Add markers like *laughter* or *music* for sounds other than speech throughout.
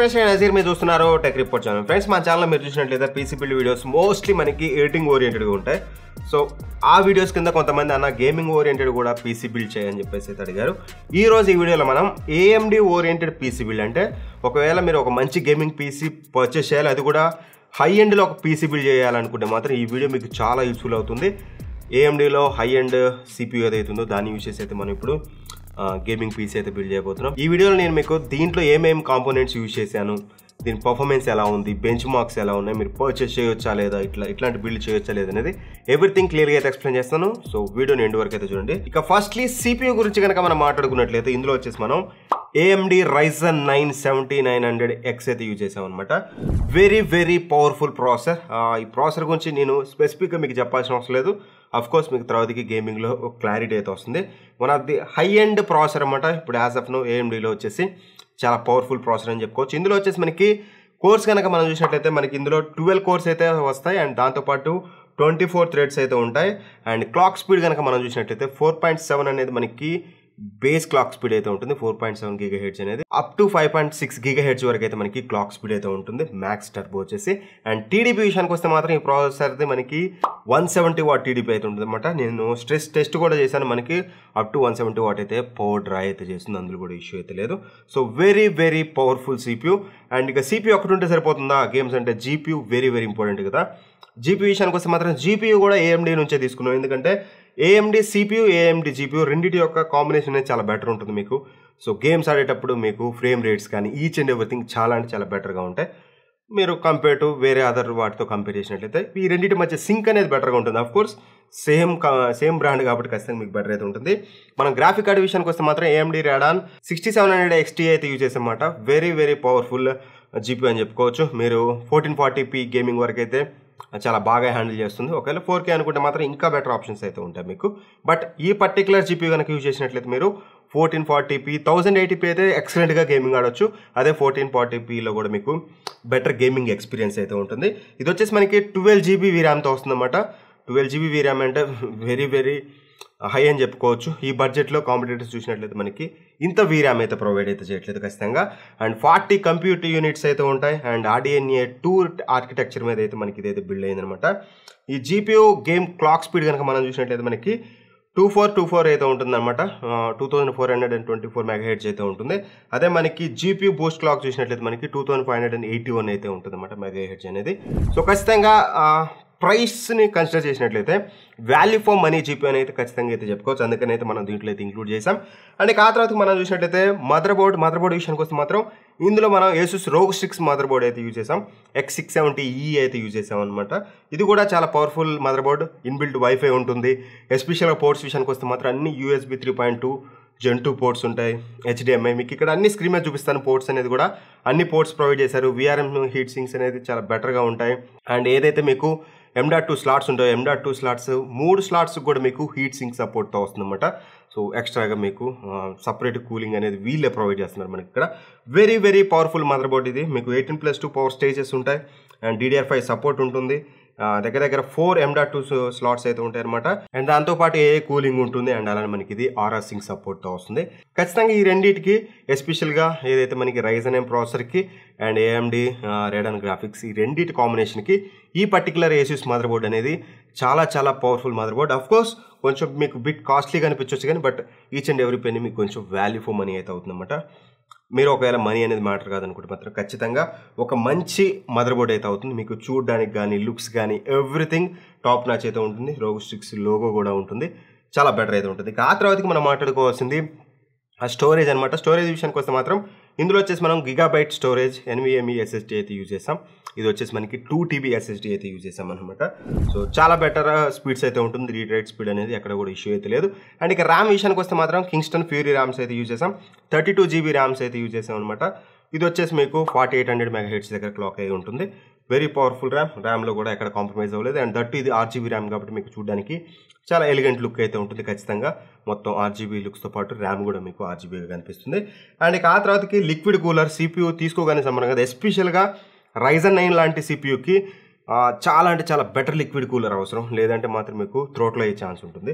నేను నజీర్ మీరు చూస్తున్నారు టెక్ రిపోర్ట్ ఛానల్ ఫ్రెండ్స్ మా ఛానల్లో మీరు చూసినట్లయితే పీసీ వీడియోస్ మోస్ట్లీ మనకి ఎడిటింగ్ ఓరియంటెడ్గా ఉంటాయి సో ఆ వీడియోస్ కింద కొంతమంది అన్న గేమింగ్ ఓరియంటెడ్ కూడా పీసీ బిల్డ్ చేయని చెప్పేసి అయితే అడిగారు ఈ రోజు ఈ వీడియోలో మనం ఏఎండి ఓరియంటెడ్ పీసీ బిల్డ్ అంటే ఒకవేళ మీరు ఒక మంచి గేమింగ్ పీసీ పర్చేస్ చేయాలి అది కూడా హై ఎండ్లో ఒక పీసీ బిల్డ్ చేయాలనుకుంటే మాత్రం ఈ వీడియో మీకు చాలా యూస్ఫుల్ అవుతుంది ఏఎండిలో హై ఎండ్ సిపియూ ఏదైతుందో దాన్ని యూజ్ చేసి అయితే మనం ఇప్పుడు గేమింగ్ పీసీ అయితే బిల్డ్ చేయబోతున్నాం ఈ వీడియోలో నేను మీకు దీంట్లో ఏమేమి కాంపోనెంట్స్ యూజ్ చేశాను దీని పర్ఫార్మెన్స్ ఎలా ఉంది బెంచ్ మార్క్స్ ఎలా ఉన్నాయి మీరు పర్చేస్ చేయొచ్చా లేదా ఇట్లా ఇట్లాంటి బిల్డ్ చేయొచ్చా లేదా అనేది ఎవ్రీథింగ్ క్లియర్గా అయితే ఎక్స్ప్లెయిన్ చేస్తాను సో వీడియోని ఎండు వరకు అయితే చూడండి ఇక ఫస్ట్లీ సిపియూ గురించి కనుక మనం మాట్లాడుకున్నట్లయితే ఇందులో వచ్చేసి మనం AMD Ryzen nine seventy nine hundred X అయితే యూజ్ చేసామన్నమాట వెరీ వెరీ పవర్ఫుల్ ప్రాసెసర్ ఈ ప్రాసెసర్ గురించి నేను స్పెసిఫిక్గా మీకు చెప్పాల్సిన అవసరం లేదు అఫ్ కోర్స్ మీకు తర్వాతకి గేమింగ్లో క్లారిటీ అయితే వస్తుంది one of the high end processor అనమాట ఇప్పుడు యాజ్ ఆఫ్ నో ఏఎండిలో వచ్చేసి చాలా పవర్ఫుల్ ప్రాసెసర్ అని చెప్పుకోవచ్చు ఇందులో వచ్చేసి మనకి కోర్స్ కనుక మనం చూసినట్లయితే మనకి ఇందులో ట్వెల్వ్ కోర్స్ అయితే వస్తాయి అండ్ దాంతోపాటు ట్వంటీ ఫోర్ థ్రెడ్స్ అయితే ఉంటాయి అండ్ క్లాక్ స్పీడ్ కనుక మనం చూసినట్లయితే ఫోర్ పాయింట్ సెవెన్ అనేది మనకి బేస్ క్లాక్ స్పీడ్ అయితే ఉంటుంది four point seven giga hertz అనేది up to five point six giga hertz వరకు అయితే మనకి క్లాక్ స్పీడ్ అయితే ఉంటుంది మ్యాక్స్ టర్బో వచ్చేసి అండ్ టీడీపీ విషయానికి వస్తే మాత్రం ఈ ప్రాసెసర్ అయితే మనకి వన్ సెవెంటీ వాట్ టీడీపీ అయితే ఉంటుంది అనమాట నేను స్ట్రెస్ టెస్ట్ కూడా చేశాను మనకి up to one seventy watt అయితే పవర్ డ్రై అయితే చేస్తుంది అందులో కూడా ఇష్యూ అయితే లేదు so very very powerful CPU and ఇక సిపియూ ఒకటి ఉంటే సరిపోతుందా గేమ్స్ అంటే జీపీయూ వెరీ వెరీ ఇంపార్టెంట్ కదా జీపీ విషయానికి వస్తే మాత్రం జీపీయూ కూడా ఏఎండీ నుంచే తీసుకున్నాం ఎందుకంటే ఏఎండి సిపియూ ఏఎండి జీపీయూ రెండింటి యొక్క కాంబినేషన్ అనేది చాలా బెటర్ ఉంటుంది మీకు సో గేమ్స్ ఆడేటప్పుడు మీకు ఫ్రేమ్ రేట్స్ కానీ ఈచ్ అండ్ ఎవ్రీథింగ్ చాలా అంటే చాలా బెటర్గా ఉంటాయి మీరు కంపేర్ టు వేరే అదర్ వాటితో కంపేర్ చేసినట్లయితే ఈ రెండింటి మధ్య సింక్ అనేది బెటర్గా ఉంటుంది of course same same brand కాబట్టి ఖచ్చితంగా మీకు బెటర్ అయితే ఉంటుంది మనం గ్రాఫిక్ కార్డ్ విషయానికి వస్తే మాత్రం AMD Radeon sixty seven hundred XT అయితే యూజ్ చేసామాట వెరీ వెరీ పవర్ఫుల్ జీపీ అని చెప్పుకోవచ్చు మీరు ఫోర్టీన్ ఫార్టీ పీ గేమింగ్ వరకు అయితే చాలా బాగా హ్యాండిల్ చేస్తుంది ఒకవేళ ఫోర్ కే అనుకుంటే మాత్రం ఇంకా బెటర్ ఆప్షన్స్ అయితే ఉంటాయి మీకు బట్ ఈ పర్టికులర్ జీపీ కనుక యూజ్ చేసినట్లయితే మీరు ఫోర్టీన్ ఫార్టీపీ థౌజండ్ ఎయిటీపీ అయితే ఎక్సలెంట్గా గేమింగ్ ఆడొచ్చు అదే ఫోర్టీన్ ఫార్టీపీలో కూడా మీకు బెటర్ గేమింగ్ ఎక్స్పీరియన్స్ అయితే ఉంటుంది ఇది వచ్చేసి మనకి ట్వెల్వ్ జీబీ వీరామ్తో వస్తుందన్నమాట ట్వెల్వ్ జీబీ వీరామ్ అంటే వెరీ *laughs* వెరీ హై అని చెప్పుకోవచ్చు ఈ బడ్జెట్లో కాంపిటేటర్స్ చూసినట్లయితే మనకి ఇంత వీరామ్ అయితే ప్రొవైడ్ అయితే చేయట్లేదు ఖచ్చితంగా అండ్ ఫార్టీ కంప్యూటర్ యూనిట్స్ అయితే ఉంటాయి అండ్ ఆర్డిఎన్ఏ టూ ఆర్కిటెక్చర్ మీద అయితే మనకి ఇదైతే బిల్డ్ అయిందనమాట ఈ జీపీయూ గేమ్ క్లాక్ స్పీడ్ కనుక మనం చూసినట్లయితే మనకి టూ ఫోర్ టూ ఫోర్ అయితే ఉంటుందన్నమాట two thousand four hundred and twenty four mega hertz అయితే ఉంటుంది అదే మనకి జీపీ బూస్ట్ క్లాక్ చూసినట్లయితే మనకి two thousand five hundred and eighty one అయితే ఉంటుంది అనమాట మెగా హెడ్స్ అనేది సో ఖచ్చితంగా ప్రైస్ని కన్సిడర్ చేసినట్లయితే వాల్యూ ఫర్ మనీ జీపీ అని అయితే ఖచ్చితంగా అయితే చెప్పుకోవచ్చు అందుకని అయితే మనం దీంట్లో అయితే ఇంక్లూడ్ చేసాం అండ్ ఆ తర్వాత మనం చూసినట్లయితే మదర్ బోర్డ్ మదర్ బోర్డ్ విషయానికి వస్తే మాత్రం ఇందులో మనం Asus ROG six mother board అయితే యూజ్ చేసాం ఎక్స్ సిక్స్ సెవెంటీ ఈ అయితే యూజ్ చేసాం అనమాట ఇది కూడా చాలా powerful mother board inbuilt WiFi ఉంటుంది ఎస్పెషల్గా పోర్ట్స్ విషయానికి వస్తే మాత్రం అన్ని USB three point two two ports ఉంటాయి హెచ్డిఎంఐ మీకు ఇక్కడ అన్ని స్క్రీన్ మీద చూపిస్తాను పోర్ట్స్ అనేది కూడా అన్ని పోర్ట్స్ ప్రొవైడ్ చేశారు విఆర్ఎం హీట్ సింగ్స్ అనేది చాలా బెటర్గా ఉంటాయి అండ్ ఏదైతే మీకు ఎండాట్ టూ స్లాట్స్ ఉంటాయి ఎండా టూ స్లాట్స్ మూడు స్లాట్స్ కూడా మీకు హీట్ సింక్ సపోర్ట్తో వస్తుందన్నమాట సో ఎక్స్ట్రాగా మీకు సపరేట్ కూలింగ్ అనేది వీళ్ళే ప్రొవైడ్ చేస్తున్నారు మనకి ఇక్కడ very very powerful mother board ఇది మీకు eighteen plus two power stages ఉంటాయి అండ్ డిడిఆర్ఫై ఫైవ్ సపోర్ట్ ఉంటుంది దగ్గర దగ్గర four M dot two slots అయితే ఉంటాయి అనమాట అండ్ దాంతోపాటు ఏ కూలింగ్ ఉంటుంది అండ్ అలానే మనకి ఇది ఆర్ఆర్ సింగ్ సపోర్ట్తో వస్తుంది ఖచ్చితంగా ఈ రెండింటికి ఎస్పెషల్గా ఏదైతే మనకి రైజన్ ఎం ప్రాసెసర్కి అండ్ ఏఎండి అండ్ గ్రాఫిక్స్ ఈ రెండింటి కాంబినేషన్కి ఈ పర్టికులర్ ఏసీస్ మదర్ బోర్డ్ అనేది చాలా చాలా powerful mother board of course కొంచెం మీకు బిట్ కాస్ట్లీగా అనిపించవచ్చు కానీ but each and every penny మీకు కొంచెం వాల్యూ ఫోర్ మనీ అయితే అవుతుందన్నమాట మీరు ఒకవేళ మనీ అనేది మ్యాటర్ కాదనుకుంటే మాత్రం ఖచ్చితంగా ఒక మంచి మదర్ బోర్డ్ అయితే అవుతుంది మీకు చూడడానికి కానీ లుక్స్ కానీ ఎవ్రీథింగ్ టాప్ నాచ్ అయితే ఉంటుంది రోగు సిక్స్ లోగో కూడా ఉంటుంది చాలా బెటర్ అయితే ఉంటుంది ఆ తర్వాతకి మనం మాట్లాడుకోవాల్సింది ఆ స్టోరేజ్ అనమాట స్టోరేజ్ విషయానికి వస్తే మాత్రం ఇందులో వచ్చేసి మనం గిగాబైట్ స్టోరేజ్ ఎన్విఎంఈ ఎస్ఎస్డి అయితే యూజ్ చేస్తాం ఇది వచ్చేసి మనకి టూ టీబీ ఎస్ఎస్డి అయితే యూజ్ చేస్తాం అనమాట సో చాలా బెటర్ స్పీడ్స్ uh, అయితే ఉంటుంది రీడ్ రైట్ స్పీడ్ అనేది ఎక్కడ కూడా ఇష్యూ అయితే లేదు అండ్ ఇక ర్యామ్ విషయానికి వస్తే మాత్రం కింగ్స్టన్ ఫ్యూరీ ర్యామ్స్ అయితే యూజ్ చేసాం థర్టీ టూ జీబీ ర్యామ్స్ అయితే యూజ్ చేసాం అనమాట ఇది వచ్చేసి మీకు forty eight hundred mega hertz దగ్గర క్లాక్ అయి ఉంటుంది వెరీ పవర్ఫుల్ ర్యామ్ ర్యామ్లో కూడా ఎక్కడ కాంప్రమైజ్ అవ్వలేదు అండ్ దట్ ఇది ఆర్జీబీ ర్యామ్ కాబట్టి మీకు చూడడానికి చాలా ఎలిగెంట్ లుక్ అయితే ఉంటుంది ఖచ్చితంగా మొత్తం ఆర్జీబీ లుక్స్తో పాటు ర్యామ్ కూడా మీకు ఆర్జీబీగా కనిపిస్తుంది అండ్ ఇక ఆ తర్వాతకి లిక్విడ్ కూలర్ సిపియూ తీసుకోగానే సంబంధం కదా ఎస్పెషల్గా రైజన్ నైన్ లాంటి సిపియూకి చాలా అంటే చాలా బెటర్ లిక్విడ్ కూలర్ అవసరం లేదంటే మాత్రం మీకు త్రోట్లో అయ్యే ఛాన్స్ ఉంటుంది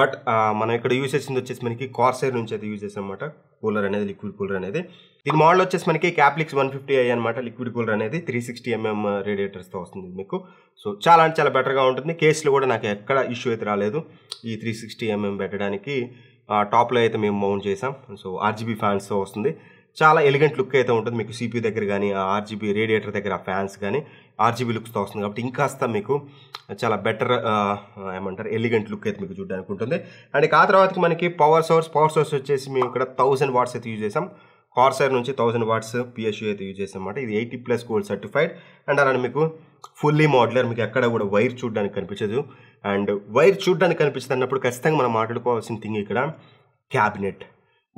బట్ మనం ఇక్కడ యూజ్ చేసింది వచ్చేసి మనకి కార్సైర్ నుంచి అయితే యూజ్ చేసాం అనమాట కూలర్ అనేది లిక్విడ్ కూలర్ అనేది దీని మోడల్ వచ్చేసి మనకి క్యాప్లిక్స్ వన్ ఫిఫ్టీ ఐ అనమాట లిక్విడ్ కూలర్ అనేది త్రీ సిక్స్టీ ఎంఎం రేడియేటర్స్తో వస్తుంది మీకు సో చాలా అంటే చాలా బెటర్గా ఉంటుంది కేసులు కూడా నాకు ఎక్కడ ఇష్యూ అయితే రాలేదు ఈ త్రీ సిక్స్టీ ఎంఎం పెట్టడానికి టాప్లో అయితే మేము మౌంట్ చేసాం సో ఆర్జీబీ ఫ్యాన్స్తో వస్తుంది చాలా ఎలిగెంట్ లుక్ అయితే ఉంటుంది మీకు సిపియూ దగ్గర కానీ ఆర్జీబీ రేడియేటర్ దగ్గర ఫ్యాన్స్ కానీ ఆర్జీబీ లుక్స్తో వస్తుంది కాబట్టి ఇంకాస్త మీకు చాలా బెటర్ ఏమంటారు ఎలిగెంట్ లుక్ అయితే మీకు చూడడానికి ఉంటుంది అండ్ ఆ తర్వాత మనకి పవర్ సోర్స్ పవర్ సోర్స్ వచ్చేసి మేము ఇక్కడ థౌసండ్ వాట్స్ అయితే యూజ్ చేసాం కార్సైర్ నుంచి థౌసండ్ వాట్స్ పిఎస్యూ అయితే యూజ్ చేసాం అనమాట ఇది eighty plus gold certified and అలానే మీకు ఫుల్లీ మోడ్లర్ మీకు ఎక్కడ కూడా వైర్ చూడడానికి కనిపించదు అండ్ వైర్ చూడడానికి కనిపించదు అన్నప్పుడు ఖచ్చితంగా మనం మాట్లాడుకోవాల్సిన థింగ్ ఇక్కడ cabinet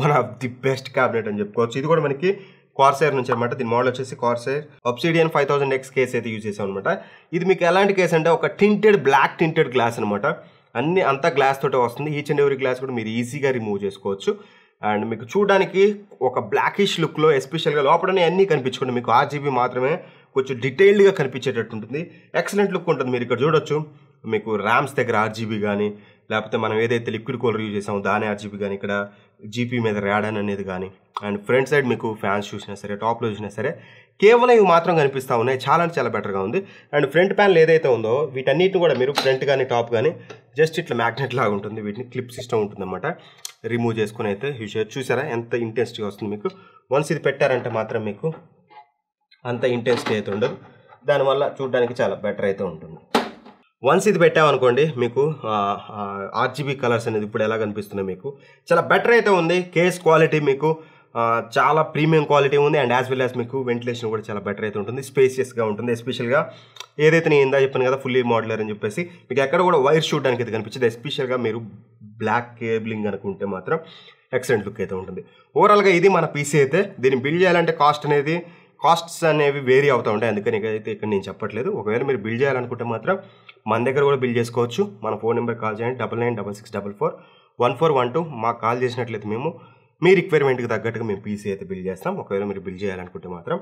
one of the best cabinet అని చెప్పుకోవచ్చు ఇది కూడా మనకి కార్సేర్ నుంచి అనమాట దీని మోడల్ వచ్చేసి Corsair Obsidian five thousand X case అయితే యూజ్ చేసాం అనమాట ఇది మీకు ఎలాంటి కేస్ అంటే ఒక టింటెడ్ బ్లాక్ టింటెడ్ గ్లాస్ అనమాట అన్ని అంత గ్లాస్ తోటే వస్తుంది ఈచ్ అండ్ ఎవరీ గ్లాస్ కూడా మీరు ఈజీగా రిమూవ్ చేసుకోవచ్చు అండ్ మీకు చూడడానికి ఒక బ్లాకిష్ లుక్లో ఎస్పెషల్గా లోపలనే అన్నీ కనిపించకుండా మీకు ఆర్జీబీ మాత్రమే కొంచెం డీటెయిల్డ్గా కనిపించేటట్టు ఉంటుంది ఎక్సలెంట్ లుక్ ఉంటుంది మీరు ఇక్కడ చూడొచ్చు మీకు ర్యామ్స్ దగ్గర ఆర్జీబీ కానీ లేకపోతే మనం ఏదైతే లిక్విడ్ కూలర్ యూజ్ చేసామో దాని ఆర్జీబీ కానీ ఇక్కడ జీపీ మీద రాడన్ అనేది కానీ అండ్ ఫ్రంట్ సైడ్ మీకు ఫ్యాన్స్ చూసినా సరే టాప్లో చూసినా సరే కేవలం ఇవి మాత్రం కనిపిస్తూ ఉన్నాయి చాలా చాలా బెటర్గా ఉంది అండ్ ఫ్రంట్ ప్యాన్లు ఏదైతే ఉందో వీటన్నిటిని కూడా మీరు ఫ్రంట్ కానీ టాప్ కానీ జస్ట్ ఇట్లా మ్యాగ్నెట్ లాగా ఉంటుంది వీటిని క్లిప్ సిస్టమ్ ఉంటుందన్నమాట రిమూవ్ చేసుకుని అయితే యూజ్ చూసారా ఎంత ఇంటెన్సిటీగా వస్తుంది మీకు వన్స్ ఇది పెట్టారంటే మాత్రం మీకు అంత ఇంటెన్సిటీ అయితే ఉండదు దానివల్ల చూడడానికి చాలా బెటర్ అయితే ఉంటుంది వన్స్ ఇది పెట్టామనుకోండి మీకు ఆర్జీబీ కలర్స్ అనేది ఇప్పుడు ఎలా కనిపిస్తున్నాయి మీకు చాలా బెటర్ అయితే ఉంది కేస్ క్వాలిటీ మీకు చాలా ప్రీమియం క్వాలిటీ ఉంది అండ్ యాజ్ వెల్ యాజ్ మీకు వెంటిలేషన్ కూడా చాలా బెటర్ అయితే ఉంటుంది స్పేసియస్గా ఉంటుంది ఎస్పెషల్గా ఏదైతే నేను ఇందా చెప్పాను కదా ఫుల్లీ మోడలర్ అని చెప్పేసి మీకు ఎక్కడ కూడా వైర్ చూడడానికి అయితే కనిపించదు ఎస్పెషల్గా మీరు బ్లాక్ కేబులింగ్ అనుకుంటే మాత్రం ఎక్సలెంట్ లుక్ అయితే ఉంటుంది ఓవరాల్గా ఇది మన పీసీ అయితే దీన్ని బిల్డ్ చేయాలంటే కాస్ట్ అనేది కాస్ట్స్ అనేవి వేరీ అవుతూ ఉంటాయి అందుకని అయితే ఇక్కడ నేను చెప్పట్లేదు ఒకవేళ మీరు బిల్డ్ చేయాలనుకుంటే మాత్రం మన దగ్గర కూడా బిల్ చేసుకోవచ్చు మన ఫోన్ నెంబర్ కాల్ చేయండి double nine double six double four one four one two మాకు కాల్ చేసినట్లయితే మేము మీ రిక్వైర్మెంట్కి తగ్గట్టుగా మేము పీసీ అయితే బిల్ చేస్తాం ఒకవేళ మీరు బిల్ చేయాలనుకుంటే మాత్రం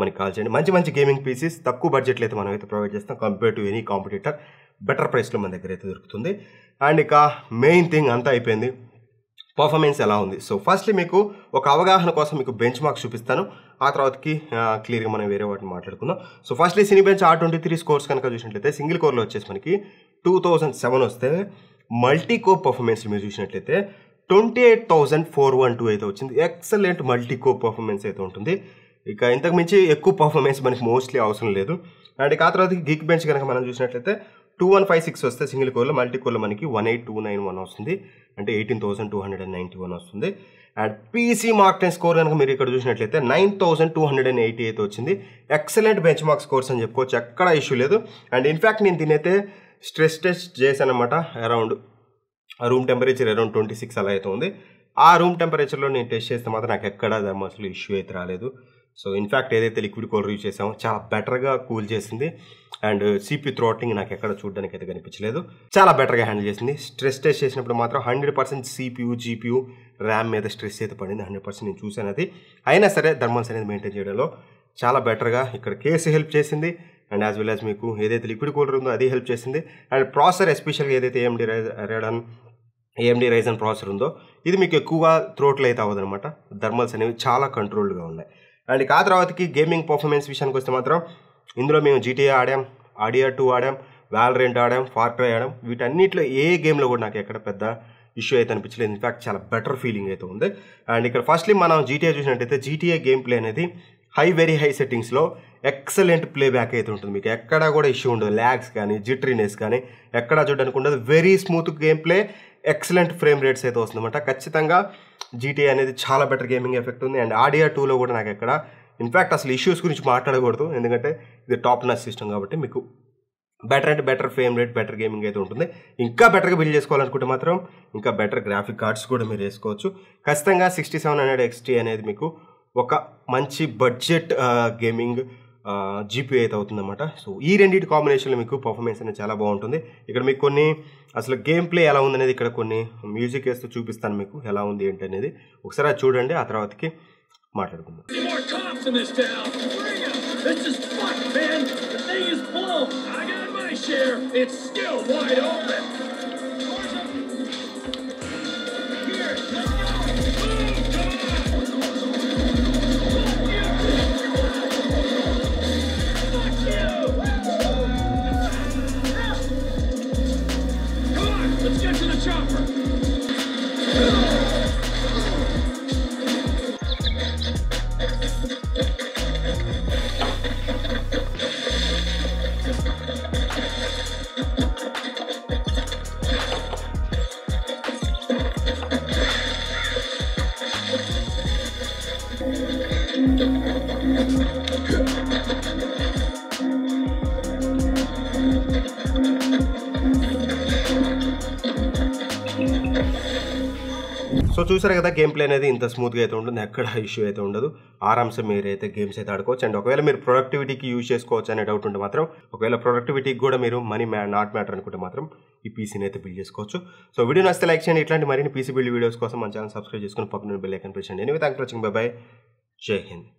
మనకి కాల్ చేయండి మంచి మంచి గేమింగ్ పీసీస్ తక్కువ బడ్జెట్లు అయితే మనం అయితే ప్రొవైడ్ చేస్తాం compare to any competitor better ప్రైస్లో మన దగ్గర అయితే దొరుకుతుంది అండ్ ఇక మెయిన్ థింగ్ అంతా అయిపోయింది పర్ఫార్మెన్స్ ఎలా ఉంది సో ఫస్ట్లీ మీకు ఒక అవగాహన కోసం మీకు బెంచ్ మార్క్ చూపిస్తాను ఆ తర్వాతకి క్లియర్గా మనం వేరే వాటిని మాట్లాడుకుందాం so firstly Cinebench R twenty three scores కనుక చూసినట్లయితే సింగిల్ కోర్లో వచ్చేసి మనకి టూ థౌజండ్ సెవెన్ వస్తే మల్టీ కోప్ పర్ఫార్మెన్స్ మీరు చూసినట్లయితే twenty eight thousand four one two అయితే వచ్చింది ఎక్సలెంట్ మల్టీ కోప్ పర్ఫార్మెన్స్ అయితే ఉంటుంది ఇక ఇంతకు మించి ఎక్కువ పర్ఫార్మెన్స్ మనకి మోస్ట్లీ అవసరం లేదు అండ్ ఆ తర్వాత గిగ్ బెంచ్ కనుక మనం చూసినట్లయితే టూ వన్ ఫైవ్ సిక్స్ వస్తే సింగిల్ కోర్లో మల్టీ కోర్లో మనకి one eight two nine one వస్తుంది అంటే eighteen thousand two hundred and ninety one వస్తుంది and PC Mark ten score కనుక మీరు ఇక్కడ చూసినట్లయితే nine thousand two hundred and eighty అయితే వచ్చింది ఎక్సలెంట్ బెంచ్ మార్క్ స్కోర్స్ అని చెప్పుకోవచ్చు ఎక్కడ ఇష్యూ లేదు అండ్ ఇన్ఫ్యాక్ట్ నేను దీనైతే స్ట్రెస్ టెస్ట్ చేశాను అనమాట around room temperature around twenty six అలా అయితే ఉంది ఆ రూమ్ టెంపరేచర్లో నేను టెస్ట్ చేస్తే మాత్రం నాకు ఎక్కడ అసలు ఇష్యూ అయితే రాలేదు సో ఇన్ఫ్యాక్ట్ ఏదైతే లిక్విడ్ కూలర్ యూజ్ చేసామో చాలా బెటర్గా కూల్ చేసింది అండ్ సిపి త్రోటింగ్ నాకు ఎక్కడ చూడడానికి అయితే కనిపించలేదు చాలా బెటర్గా హ్యాండిల్ చేసింది స్ట్రెస్ టెస్ట్ చేసినప్పుడు మాత్రం hundred percent CPU GPU RAM మీద స్ట్రెస్ అయితే పడింది హండ్రెడ్ పర్సెంట్ నేను చూశాను అది అయినా సరే థర్మల్స్ అనేది మెయింటైన్ చేయడంలో చాలా బెటర్గా ఇక్కడ కేసు హెల్ప్ చేసింది అండ్ యాజ్ వెల్ యాజ్ మీకు ఏదైతే లిక్విడ్ కూలర్ ఉందో అది హెల్ప్ చేసింది అండ్ ప్రాసెసర్ ఎస్పెషల్గా ఏదైతే AMD Radeon AMD Ryzen processor ఉందో ఇది మీకు ఎక్కువగా త్రోట్లు అయితే అవ్వదనమాట థర్మల్స్ అనేవి చాలా కంట్రోల్డ్గా ఉన్నాయి అండ్ ఆ తర్వాతకి గేమింగ్ పర్ఫార్మెన్స్ విషయానికి వస్తే మాత్రం ఇందులో మేము జీటీఏ ఆడాం ఆడియా టూ ఆడాం వ్యాలరెంట్ ఆడాం ఫార్ ఆడాం వీటన్నిటిలో ఏ గేమ్లో కూడా నాకు ఎక్కడ పెద్ద ఇష్యూ అయితే అనిపించలేదు ఇన్ఫ్యాక్ట్ చాలా బెటర్ ఫీలింగ్ అయితే ఉంది అండ్ ఇక్కడ ఫస్ట్లీ మనం జీటీఏ చూసినట్టయితే జీటీఏ గేమ్ ప్లే అనేది హై వెరీ హై సెట్టింగ్స్లో ఎక్సలెంట్ ప్లేబ్యాక్ అయితే ఉంటుంది మీకు ఎక్కడా కూడా ఇష్యూ ఉండదు ల్యాగ్స్ కానీ జిట్రీనెస్ కానీ ఎక్కడా చూడడానికి ఉండదు very smooth gameplay excellent frame rates అయితే వస్తుందన్నమాట ఖచ్చితంగా జీటీఏ అనేది చాలా బెటర్ గేమింగ్ ఎఫెక్ట్ ఉంది అండ్ ఆడియా టూలో కూడా నాకు ఎక్కడ ఇన్ఫ్యాక్ట్ అసలు ఇష్యూస్ గురించి మాట్లాడకూడదు ఎందుకంటే ఇది టాప్ నస్ సిస్టమ్ కాబట్టి మీకు better and better frame rate better gaming అయితే ఉంటుంది ఇంకా బెటర్గా బిల్డ్ చేసుకోవాలనుకుంటే మాత్రం ఇంకా బెటర్ గ్రాఫిక్ కార్డ్స్ కూడా మీరు వేసుకోవచ్చు ఖచ్చితంగా సిక్స్టీ సెవెన్ హండ్రెడ్ ఎక్స్టీ అనేది మీకు ఒక మంచి బడ్జెట్ గేమింగ్ uh, జీపీ అయితే అవుతుందన్నమాట సో ఈ రెండింటి కాంబినేషన్లో మీకు పర్ఫార్మెన్స్ అనేది చాలా బాగుంటుంది ఇక్కడ మీకు కొన్ని అసలు గేమ్ ప్లే ఎలా ఉందనేది ఇక్కడ కొన్ని మ్యూజిక్ వేస్తూ చూపిస్తాను మీకు ఎలా ఉంది ఏంటి అనేది ఒకసారి చూడండి ఆ తర్వాతకి మాట్లాడుకుందాం This is man. The thing is blown. I got my share. It's still wide open. So చూసారు కదా గేమ్ ప్లే అనేది ఇంత స్మూత్గా అయితే ఉంటుంది ఎక్కడ ఇష్యూ అయితే ఉండదు ఆరామ్సే అయితే గేమ్స్ అయితే ఆడుకోవచ్చు అండ్ ఒకవేళ మీరు ప్రొడక్టివిటీకి యూజ్ చేసుకోవచ్చు అనే డౌట్ ఉంటే మాత్రం ఒకవేళ ప్రొడక్టివిటీకి కూడా మీరు మనీ మ్యా నాట్ మ్యాటర్ అనుకుంటే మాత్రం ఈ పీసీని అయితే బిల్డ్ చేసుకోవచ్చు సో వీడియో నచ్చితే లైక్ చేయండి ఇట్లాంటి మరిన్ని పీసీ బిల్డ్ వీడియోస్ కోసం మన ఛానల్ సబ్స్క్రైబ్ చేసుకుని పక్కన బిల్ లైక్ అనిపించండి anyway thank for watching bye bye జై హింద్